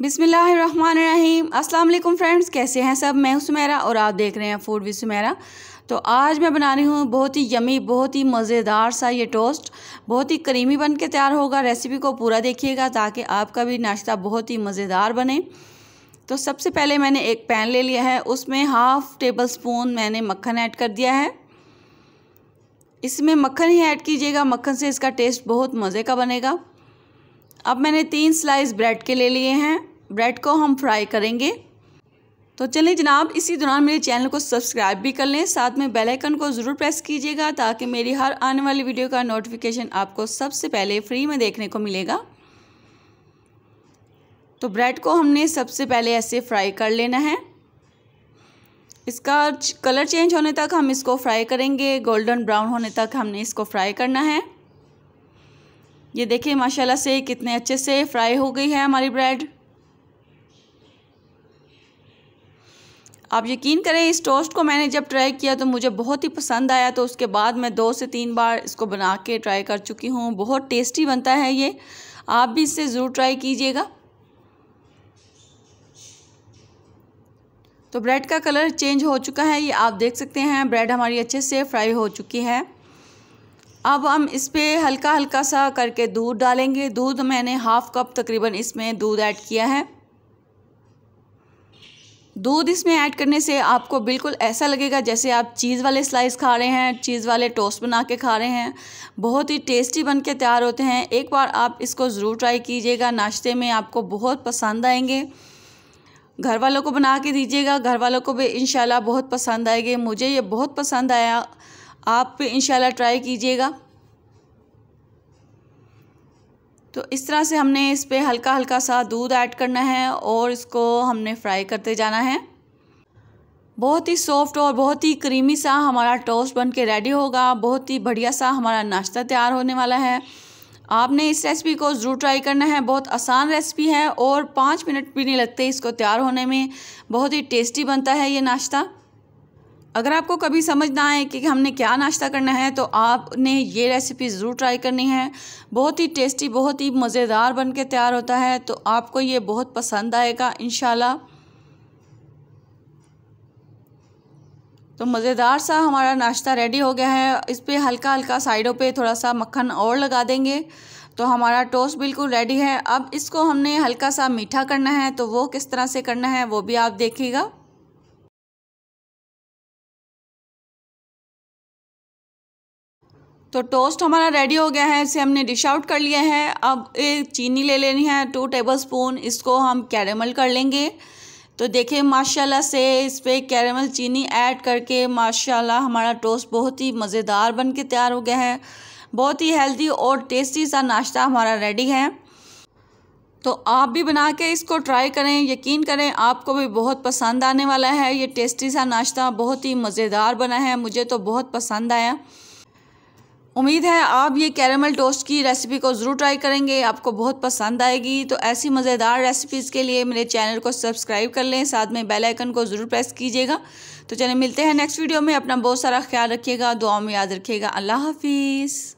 बिसमीम् अल्लाम फ्रेंड्स कैसे हैं सब मैं सुमेरा और आप देख रहे हैं फूड विद सुमेरा तो आज मैं बना रही हूँ बहुत ही यमी बहुत ही मज़ेदार सा ये टोस्ट बहुत ही करीमी बन के तैयार होगा रेसिपी को पूरा देखिएगा ताकि आपका भी नाश्ता बहुत ही मज़ेदार बने तो सबसे पहले मैंने एक पैन ले लिया है उसमें हाफ़ टेबल स्पून मैंने मक्खन ऐड कर दिया है इसमें मक्खन ही ऐड कीजिएगा मक्खन से इसका टेस्ट बहुत मज़े का बनेगा अब मैंने तीन स्लाइस ब्रेड के ले लिए हैं ब्रेड को हम फ्राई करेंगे तो चलिए जनाब इसी दौरान मेरे चैनल को सब्सक्राइब भी कर लें साथ में बेल आइकन को ज़रूर प्रेस कीजिएगा ताकि मेरी हर आने वाली वीडियो का नोटिफिकेशन आपको सबसे पहले फ्री में देखने को मिलेगा तो ब्रेड को हमने सबसे पहले ऐसे फ्राई कर लेना है इसका कलर चेंज होने तक हम इसको फ्राई करेंगे गोल्डन ब्राउन होने तक हमने इसको फ्राई करना है ये देखिए माशाल्लाह से कितने अच्छे से फ्राई हो गई है हमारी ब्रेड आप यकीन करें इस टोस्ट को मैंने जब ट्राई किया तो मुझे बहुत ही पसंद आया तो उसके बाद मैं दो से तीन बार इसको बना के ट्राई कर चुकी हूँ बहुत टेस्टी बनता है ये आप भी इसे ज़रूर ट्राई कीजिएगा तो ब्रेड का कलर चेंज हो चुका है ये आप देख सकते हैं ब्रेड हमारी अच्छे से फ्राई हो चुकी है अब हम इस पर हल्का हल्का सा करके दूध डालेंगे दूध मैंने हाफ़ कप तकरीबन इसमें दूध ऐड किया है दूध इसमें ऐड करने से आपको बिल्कुल ऐसा लगेगा जैसे आप चीज़ वाले स्लाइस खा रहे हैं चीज़ वाले टोस्ट बना के खा रहे हैं बहुत ही टेस्टी बन के तैयार होते हैं एक बार आप इसको ज़रूर ट्राई कीजिएगा नाश्ते में आपको बहुत पसंद आएंगे घर वालों को बना के दीजिएगा घर वालों को भी इन बहुत पसंद आएगी मुझे ये बहुत पसंद आया आप इन ट्राई कीजिएगा तो इस तरह से हमने इस पर हल्का हल्का सा दूध ऐड करना है और इसको हमने फ्राई करते जाना है बहुत ही सॉफ्ट और बहुत ही क्रीमी सा हमारा टोस्ट बन के रेडी होगा बहुत ही बढ़िया सा हमारा नाश्ता तैयार होने वाला है आपने इस रेसिपी को ज़रूर ट्राई करना है बहुत आसान रेसिपी है और पाँच मिनट भी नहीं लगते इसको तैयार होने में बहुत ही टेस्टी बनता है ये नाश्ता अगर आपको कभी समझ ना आए कि हमने क्या नाश्ता करना है तो आपने ये रेसिपी ज़रूर ट्राई करनी है बहुत ही टेस्टी बहुत ही मज़ेदार बन के तैयार होता है तो आपको ये बहुत पसंद आएगा इन तो मज़ेदार सा हमारा नाश्ता रेडी हो गया है इस पर हल्का हल्का साइडों पे थोड़ा सा मक्खन और लगा देंगे तो हमारा टोस्ट बिल्कुल रेडी है अब इसको हमने हल्का सा मीठा करना है तो वो किस तरह से करना है वो भी आप देखिएगा तो टोस्ट हमारा रेडी हो गया है इसे हमने डिश आउट कर लिया है अब एक चीनी ले लेनी है टू टेबल स्पून इसको हम कैरेमल कर लेंगे तो देखिए माशाल्लाह से इस पर कैरेमल चीनी ऐड करके माशाल्लाह हमारा टोस्ट बहुत ही मज़ेदार बन के तैयार हो गया है बहुत ही हेल्दी और टेस्टी सा नाश्ता हमारा रेडी है तो आप भी बना के इसको ट्राई करें यकीन करें आपको भी बहुत पसंद आने वाला है ये टेस्टी सा नाश्ता बहुत ही मज़ेदार बना है मुझे तो बहुत पसंद आया उम्मीद है आप ये कैरमल टोस्ट की रेसिपी को ज़रूर ट्राई करेंगे आपको बहुत पसंद आएगी तो ऐसी मज़ेदार रेसिपीज़ के लिए मेरे चैनल को सब्सक्राइब कर लें साथ में बेल आइकन को ज़रूर प्रेस कीजिएगा तो चलिए मिलते हैं नेक्स्ट वीडियो में अपना बहुत सारा ख्याल रखिएगा दुआओं में याद रखिएगा अल्लाह हाफिज़